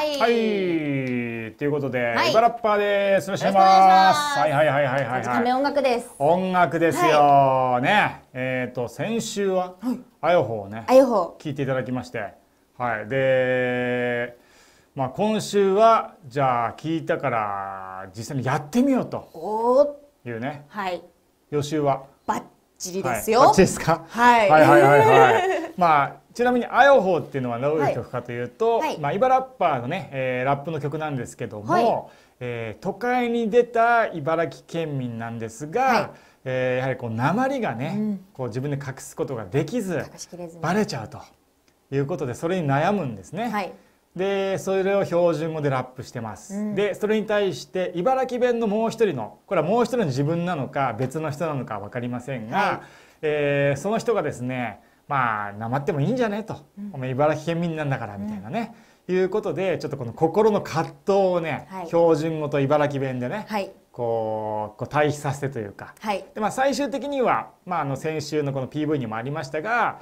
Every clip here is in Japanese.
はい。はい。ということで、はい、バラッパーです。よろしくお願いします。はいはいはいはいはい、はい。音楽です。音楽ですよ、はい、ね。えっ、ー、と先週は、はい、あよほをね、あよほ聞いていただきまして、はい。で、まあ今週はじゃあ聞いたから実際にやってみようというね。はい。予習は。ばっちりですよ。はい、ですか。はい。はいはいはいはい。まあ。ちなみに「あよほう」っていうのはどういう曲かというと、はい、まあ、イばラッパーのね、えー、ラップの曲なんですけども、はい、えー、都会に出た茨城県民なんですが、はい、えー、やはりこう鉛がね、うん、こう自分で隠すことができずバレちゃうということでそれに悩むんですね。はい、でそれを標準語でラップしてます、うん、でそれに対して茨城弁のもう一人のこれはもう一人の自分なのか別の人なのか分かりませんが、はい、えー、その人がですねまあなまってもいいんじゃねと、お前茨城県民なんだからみたいなね、いうことでちょっとこの心の葛藤をね、標準語と茨城弁でね、こうこう対比させてというか、でまあ、最終的には、まあ、あの先週のこの PV にもありましたが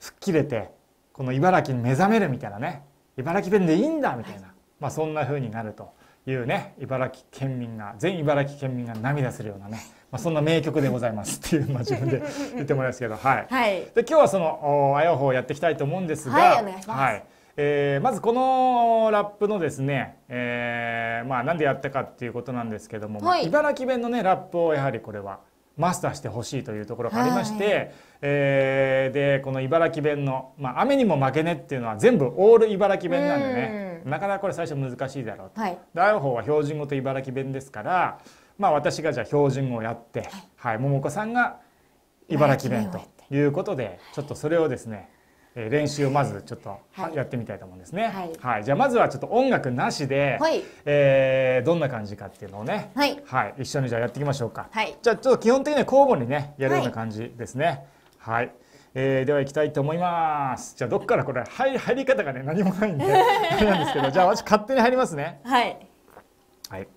吹っ切れてこの茨城に目覚めるみたいなね茨城弁でいいんだみたいな、まあ、そんな風になると。いうね茨城県民が全茨城県民が涙するようなね、まあ、そんな名曲でございますっていう、まあ、自分で 言ってもらいますけど、はい、はい、で今日はそのあやほをやっていきたいと思うんですが、はい、えー、まずこのラップのですね、えー、まあなんでやったかっていうことなんですけども、はい、茨城弁のねラップをやはりこれはマスターしてほしいというところがありまして、はい、えー、でこの茨城弁の、まあ、雨にも負けねっていうのは全部オール茨城弁なんでね。なかなかこれ最初難しいだろうと、はい、で方は標準語と茨城弁ですからまあ私がじゃあ標準語をやって、はい、桃子さんが茨城弁ということでちょっとそれをですね練習をまずちょっとやってみたいと思うんですね。はい、はい、じゃあまずはちょっと音楽なしで、はい、えー、どんな感じかっていうのをね、はい、はい、一緒にじゃあやっていきましょうか。はい、じゃあちょっと基本的には交互にねやるような感じですね。はいえー、では行きたいと思いますじゃあどっからこれ入入り方がね何もないんで あれなんですけどじゃあ私勝手に入りますねはいはい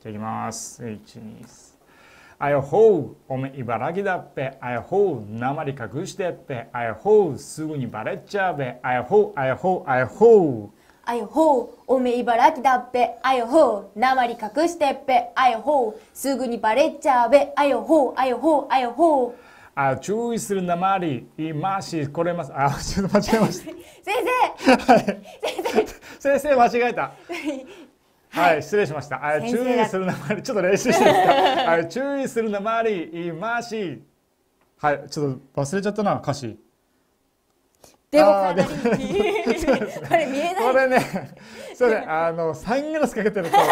じゃあ行きます一二。あやほう、p e おめ茨城だっぺあやほう、なまり隠してっぺあやほう、すぐにバレちゃうべあやほう、あやほう、あやほう。あやほう、hope おめ茨城だっぺあやほう、なまり隠してっぺあやほう、すぐにバレちゃうべあやほう、あやほう、あやほう。あ注意するなまり、いまし、これます。あ、ちょっと間違えました。先生。先生。先生間違えた。はい、はい、失礼しました。あ、注意するなまり、ちょっと練習していいですあ、注意するなまり、いまし。はい、ちょっと忘れちゃったな、歌詞。でもかなりこれ見えない。これね、それあのサングラスかけてると。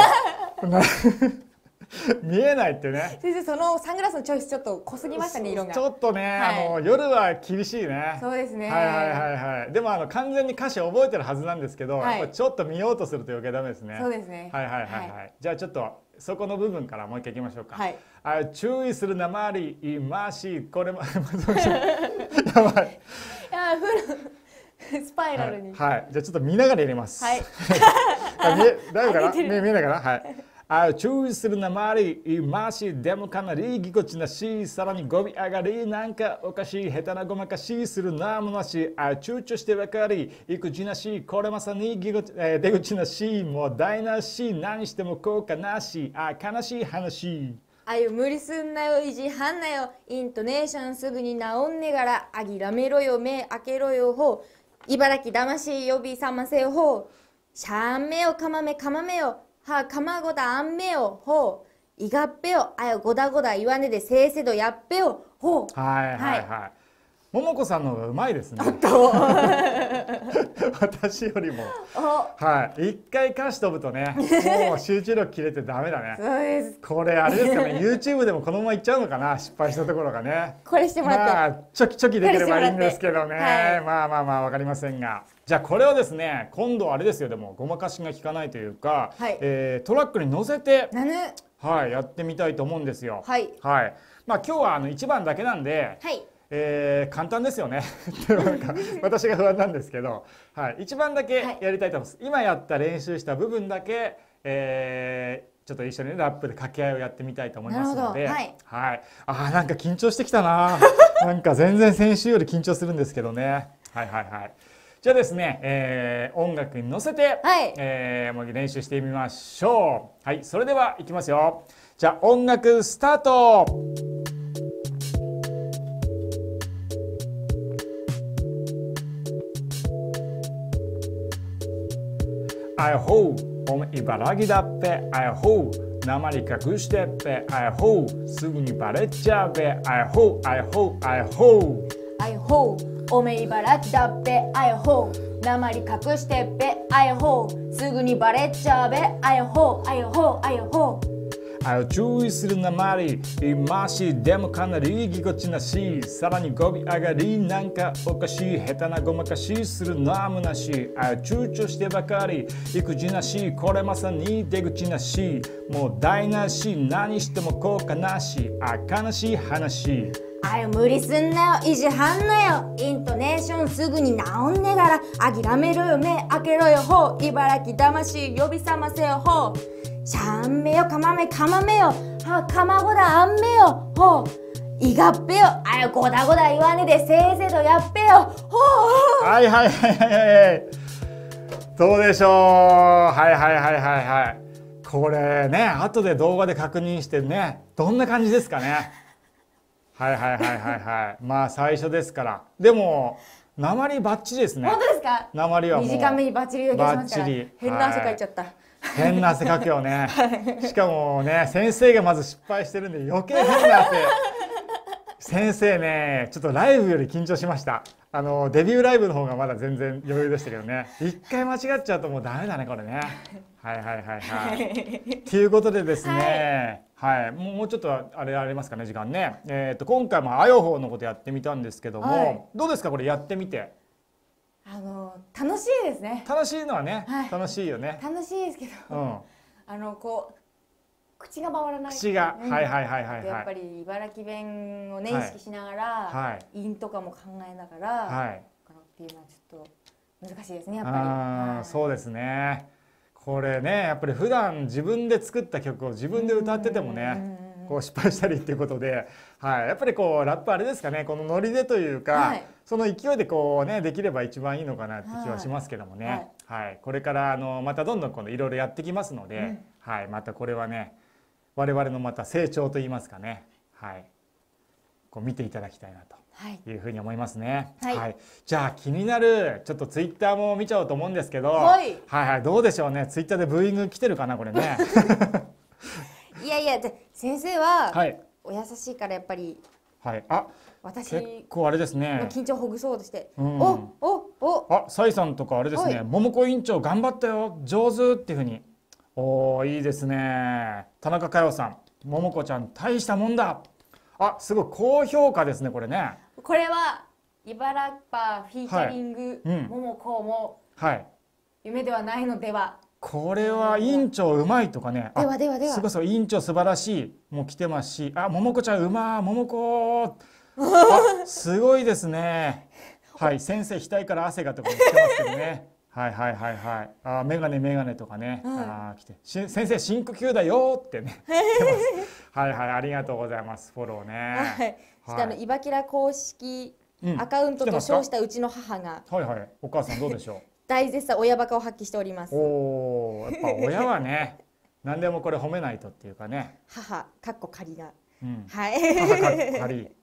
見えないってね先生そのサングラスのチョイスちょっと濃すぎましたね色がちょっとね、はい、あの夜は厳しいねそうですねはいはいはいはいでもあの完全に歌詞覚えてるはずなんですけど、はい、ちょっと見ようとすると余計ダメですねそうですねはいはいはいはい、じゃあちょっとそこの部分からもう一回いきましょうか。はい、あ注意するなまりいましこれも やばい。あフルスパイラルに、はい、はい。じゃあちょっと見ながら入れます。はい。見えだいぶかな。見見えないかな。はい。あ注意するなまり、いまし、でもかなりぎこちなし、さらにゴミ上がり、なんかおかしい、下手なごまかし、するなもなし、あ躊躇してばかり、いくじなし、これまさにぎこ、えー、出口なし、もう台なし、何しても効果なし、あ悲しい話。あゆ無理すんなよ意地はんなよイントネーションすぐに直んねがらあぎらめろよ目開けろよほう茨城魂呼び覚ませよほうしゃんめよかまめかまめよはかまごだあんめよほういがっぺよあやごだごだ言わねでせいせどやっぺよほうはいはいはい、はい桃子さんの方がうまいですね。私よりも。はい、一回歌詞飛ぶとね、もう集中力切れてダメだね。これあれですかね、YouTube でもこのままいっちゃうのかな、失敗したところがね。これしてもらって。まあ、ちょきちょきできればいいんですけどね、はい、まあまあまあわかりませんが。じゃあこれをですね、今度あれですよ、でもごまかしが効かないというか、はい、えー、トラックに乗せて。はい、やってみたいと思うんですよ。はい。はい。まあ今日はあの一番だけなんで。はい。えー、簡単ですよね 私が不安なんですけど、はい、1番だけやりたいと思います、はい、今やった練習した部分だけ、えー、ちょっと一緒に、ね、ラップで掛け合いをやってみたいと思いますので、はい、はい、あなんか緊張してきたな なんか全然先週より緊張するんですけどねはいはいはいじゃあですね、えー、音楽に乗せて、はい、えー、もう練習してみましょうはいそれではいきますよじゃあ音楽スタート I ho p e お茨城だっぺ I ho p なり隠してっぺ I ho p e すぐにバレちゃうべ I ho p e I ho p e I ho I ho おめ茨城だっぺ I ho p なり隠してっぺ I ho p e すぐにバレちゃうべ I ho p e I ho p e I ho p e あ注意するなまりいましでもかなりぎこちなしさらに語尾上がりなんかおかしい下手なごまかしするなむなしあ躊躇してばかり育児なしこれまさに出口なしもう台なし何しても効果なしあ悲しい話あよ無理すんなよ意地張んなよイントネーションすぐに治んねがら諦めろよ目開けろよほう茨城魂呼び覚ませよほうしゃんめよかまめかまめよはかまごだあんめよほういがっぺよあよごだごだ言わねでせいぜいとやっぺよほうはいはいはいはいはいどうでしょうはいはいはいはいはいこれね後で動画で確認してねどんな感じですかねはいはいはいはいはい まあ最初ですからでもなまりバッチリですね本当ですか鉛はもう短めにバッチリだけしますか変な汗かいちゃった、はい、変な汗かくよね、はい、しかもね先生がまず失敗してるんで余計変な汗 先生ねちょっとライブより緊張しましたあのデビューライブの方がまだ全然余裕でしたけどね一回間違っちゃうともうダメだねこれねはいはいはいはい。と いうことでですね、はい、はい、もうちょっとあれありますかね時間ね。えっ、ー、と今回もあよほうのことやってみたんですけども、はい、どうですかこれやってみて。あの楽しいですね。楽しいのはね、はい、楽しいよね。楽しいですけど、うん、あのこう。口が回らない口が、はいはいはいはい、はい、やっぱり茨城弁をね、意識しながら、はい、韻とかも考えながら、はい、かなっていうのはちょっと難しいですねやっぱり、はい、そうですねこれねやっぱり普段自分で作った曲を自分で歌っててもねこう失敗したりっていうことで、はい、やっぱりこうラップあれですかねこのノリでというか、はい、その勢いでこうねできれば一番いいのかなって気はしますけどもね、はい、はい、これからあのまたどんどんこのいろいろやってきますので、うん、はい、またこれはね我々のまた成長といいますかね、はい、こう見ていただきたいなというふうに思いますね。はい、はい、じゃあ気になるちょっとツイッターも見ちゃおうと思うんですけど、はい、はいはいどうでしょうねツイッターでブーイング来てるかなこれね。いやいやで先生はお優しいからやっぱり。はい、あ私結構あれですね緊張ほぐそうとして、うん、おおおあサイさんとかあれですね桃子委員長頑張ったよ上手っていうふうにおおいいですね田中佳代さん桃子ちゃん大したもんだあすごい高評価ですねこれねこれは茨城パーフィーチャリング、はいうん、桃子も、はい、夢ではないのではこれは院長うまいとかね。ではではでは。すごそう院長素晴らしいもう来てますし、あ桃子ちゃんうまー桃子 すごいですね。はい先生額から汗がとか言ってますけどね。はいはいはいはい。ああ、メガネメガネとかね、うん、ああ、来て、し先生深呼吸だよってね。はいはい、ありがとうございます。フォローね。はい。はい、の、いばきら公式アカウントと称したうちの母が。はいはい、お母さんどうでしょう。大絶賛親バカを発揮しております。おお、やっぱ親はね、何でもこれ褒めないとっていうかね。母、かっこ仮が。うん、はい。母かっこ仮。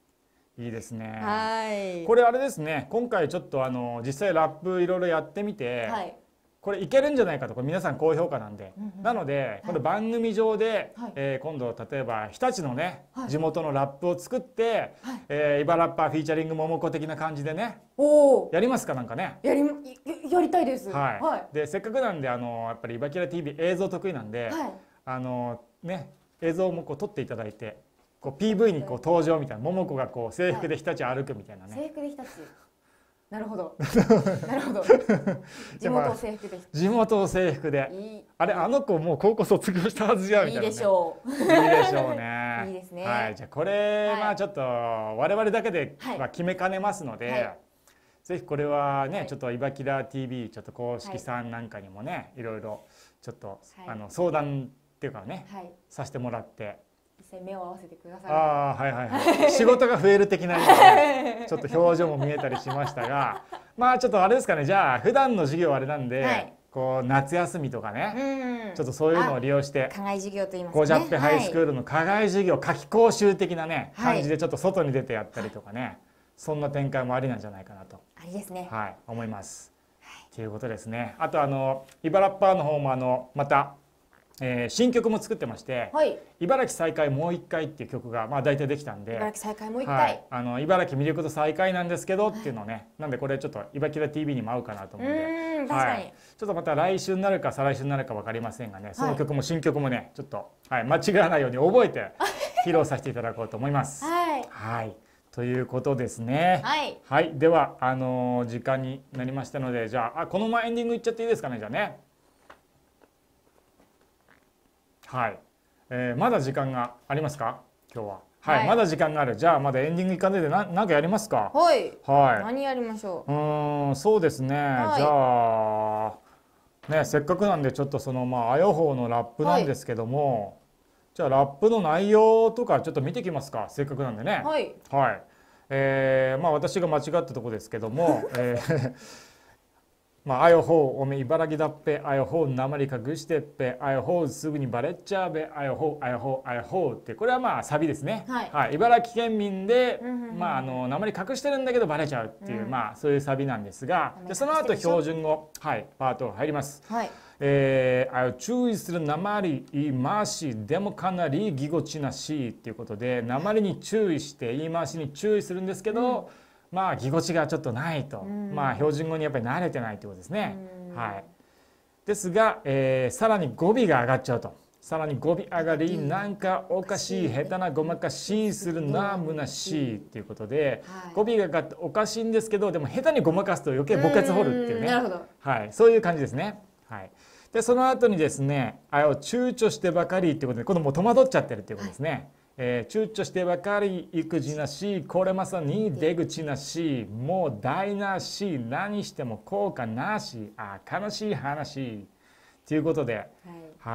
いいですね。はい。これあれですね。今回ちょっとあの実際ラップいろいろやってみて、はい、これいけるんじゃないかとこれ皆さん高評価なんで、うんうん、なのでこの番組上で、はい、えー、今度例えば日立のね、はい、地元のラップを作って、はい、えー、イバラッパーフィーチャリング桃子的な感じでねおやりますかなんかねやりやりたいです、はいはい、でせっかくなんであのやっぱり「イバキラ TV」映像得意なんで、あのね映像もこう撮っていただいて。こう PV にこう登場みたいな桃子がこう制服で日立歩くみたいなね、制服で日立 なるほど なるほど地元制服で地元制服でいいあれあの子もう高校卒業したはずじゃんみたいな、ね、いいでしょういいでしょうね いいですねはいじゃあこれ、はい、まあちょっと我々だけでは決めかねますので、はいぜひこれはね、はい、ちょっと「いばきら TV」ちょっと公式さんなんかにもね、はい、いろいろちょっと、はい、あの相談っていうかね、はい、させてもらって目を合わせてくださいああはいはいはい 仕事が増える的な、ね、ちょっと表情も見えたりしましたがまあちょっとあれですかねじゃあ普段の授業あれなんで、はい、こう夏休みとかね、うん、ちょっとそういうのを利用して課外授業と言いますねゴジャッペハイスクールの課外授業、夏期講習的なね、感じでちょっと外に出てやったりとかね、はい、そんな展開もありなんじゃないかなとありですねはい思います、ということですねあとあの茨バパーの方もあのまたえー、新曲も作ってまして「はい、茨城再開もう一回」っていう曲が、まあ、大体できたんで茨城再開もう一回、はい、あの茨城魅力と再会なんですけどっていうのね、はい、なんでこれちょっと「茨城 TV」にも合うかなと思うんでうん確かに、ちょっとまた来週になるか再来週になるか分かりませんがねその曲も新曲もねちょっと、はい、間違わないように覚えて 披露させていただこうと思います。はいということですね。はい。はい、ではあのー、時間になりましたので、じゃああこのままエンディングいっちゃっていいですかねじゃあね。はい、えー、まだ時間がありますか今日ははい、はい、まだ時間があるじゃあまだエンディングいかないでな何かやりますかはいはい何やりましょううんそうですね、はい、じゃあねせっかくなんでちょっとそのまああよほうのラップなんですけども、はい、じゃあラップの内容とかちょっと見てきますかせっかくなんでねはい、はい、えー、まあ私が間違ったとこですけども、えーまあ、あよほう、おめ茨城だっぺ、あよほう、なまり隠してっぺ、あよほう、すぐにばれちゃうべ、あよほう、あよほう、あよほうって、これはまあ、サビですね。はい、はい、茨城県民で、まあ、あの、なまり隠してるんだけど、ばれちゃうっていう、うん、まあ、そういうサビなんですが。で、その後、標準語、はい、パート入ります。はい。えー、あ注意するなまり、言い回し、でもかなりぎこちなしっていうことで、なまりに注意して、言い回しに注意するんですけど。うんまあぎこちがちょっとないと、まあ標準語にやっぱり慣れてないということですね。はい、ですが、えー、さらに語尾が上がっちゃうと。さらに語尾上がり、なんかおかしい下手なごまかしするなむなしいっていうことで、語尾が上がっておかしいんですけどでも下手にごまかすと余計墓穴掘るっていうねはい、そういう感じですね。はい、でその後にですねあれを躊躇してばかりっていうことで今度もう戸惑っちゃってるっていうことですね。はいえー、躊躇してばかり育児なしこれまさに出口なしもう台なし何しても効果なしあ悲しい話ということで、はい、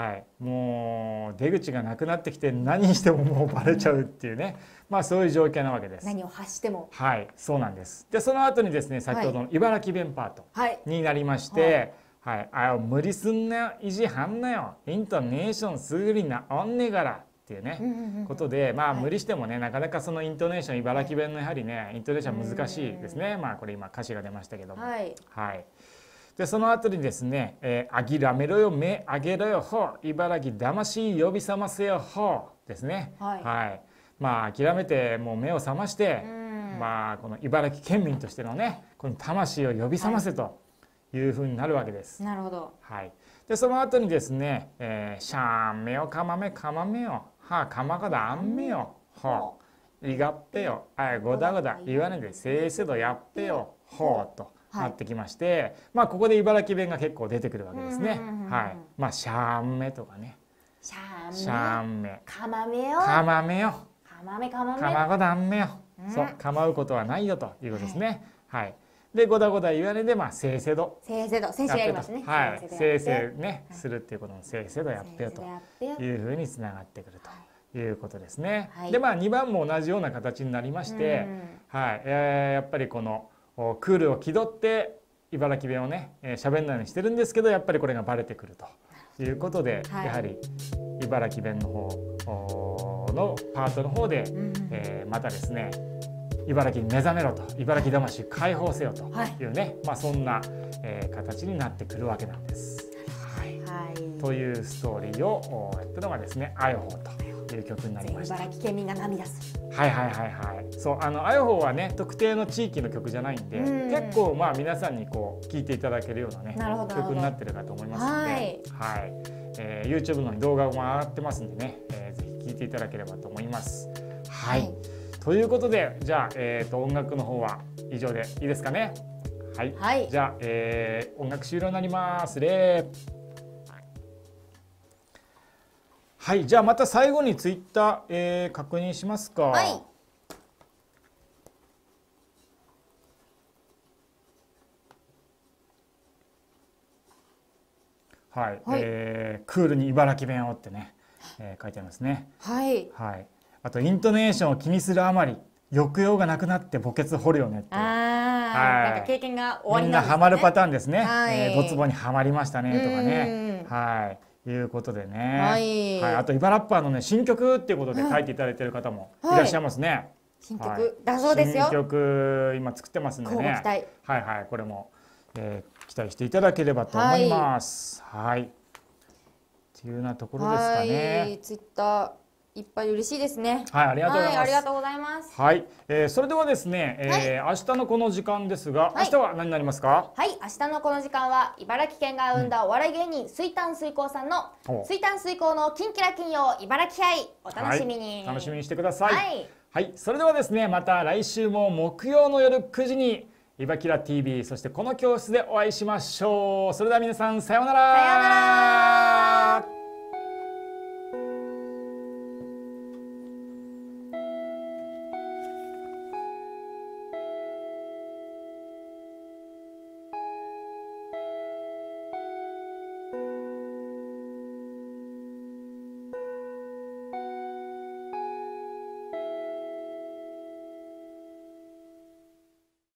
はい、もう出口がなくなってきて何してももうバレちゃうっていうねまあそういう状況なわけです何を発してもはいそうなんですでその後にですね先ほどの茨城弁パートになりまして、はいはいはい、あ無理すんなよ、意地はんなよ、イントネーションすぐりなおんねがら、っていうね、ことでまあ無理してもねなかなかそのイントネーション茨城弁のやはりねイントネーション難しいですねまあこれ今歌詞が出ましたけども。はい、でその後にですね「えー、諦めろよ目あげろよほ茨城魂呼び覚ませよほ」ですね、はい、まあ諦めてもう目を覚まして、まあこの茨城県民としてのねこの魂を呼び覚ませというふうになるわけです。なるほど、はい、でその後にですね、えー「シャーン目をかまめかまめよ」하가마가다안매요허이갑대요아고다고다이와는데세세도얍대요허또なってきまして、まあここで茨城弁が結構出てくるわけですね。はい。まあシャンメとかね。シャンメ。かまめよ。かまめかまマメカマメ。んめよ。そう、まうことはないよということですね。はいでごだごだ言われでまあ正々度正々度正々やりますねはい正々ね、はい、するっていうことの正々度やってよというふうにつながってくるということですね、はい、でまあ2番も同じような形になりまして、うん、はい、えー、やっぱりこのクールを気取って茨城弁をね喋、えー、んないようにしてるんですけどやっぱりこれがバレてくるということで、はい、やはり茨城弁の方のパートの方で、うん、えー、またですね茨城に目覚めろと茨城魂解放せよというね、はい、まあ、そんな、えー、形になってくるわけなんです。はいはい、というストーリーをやったのがですね「アよホーという曲になりました。茨城県民が涙するはいはいはいはい。そうあのアよホーはね特定の地域の曲じゃないんで、ん結構まあ皆さんにこう聞いていただけるようなね曲になってるかと思いますので、はい、はい、えー、YouTube の動画も上がってますんでね、えー、ぜひ聞いていただければと思います。はいということでじゃあ、えーと、音楽の方は以上でいいですかね。はい、はい、じゃあ、えー、音楽終了になりますレはいじゃあまた最後にツイッター、えー、確認しますか。はいはい、はい、えー、クールに茨城弁をってね、えー、書いてありますね。はい。はい。あとイントネーションを気にするあまり抑揚がなくなって墓穴掘るよねってはい、なんか経験が終わりなんですねみんなハマるパターンですね、はい、えー、ドツボにはまりましたねとかねはいいうことでね、はい、はい、あとイバラッパーのね新曲っていうことで書いていただいてる方もいらっしゃいますね、はい、新曲だそうですよ新曲今作ってますんでねはいはいこれも、えー、期待していただければと思いますはい、っていうようなところですかねツイッターいっぱい嬉しいですね。はい、ありがとうございます。はい、ありがとうございます。はい、えー、それではですね、えー、はい、明日のこの時間ですが、明日は何になりますか、はい？はい、明日のこの時間は茨城県が生んだお笑い芸人、うん、水炭水光さんの水炭水光のキンキラ金曜茨城愛、お楽しみに、楽しみにしてください。はい、それではですね、また来週も木曜の夜9時に。イバキラ TV そしてこの教室でお会いしましょうそれでは皆さんさようならさようなら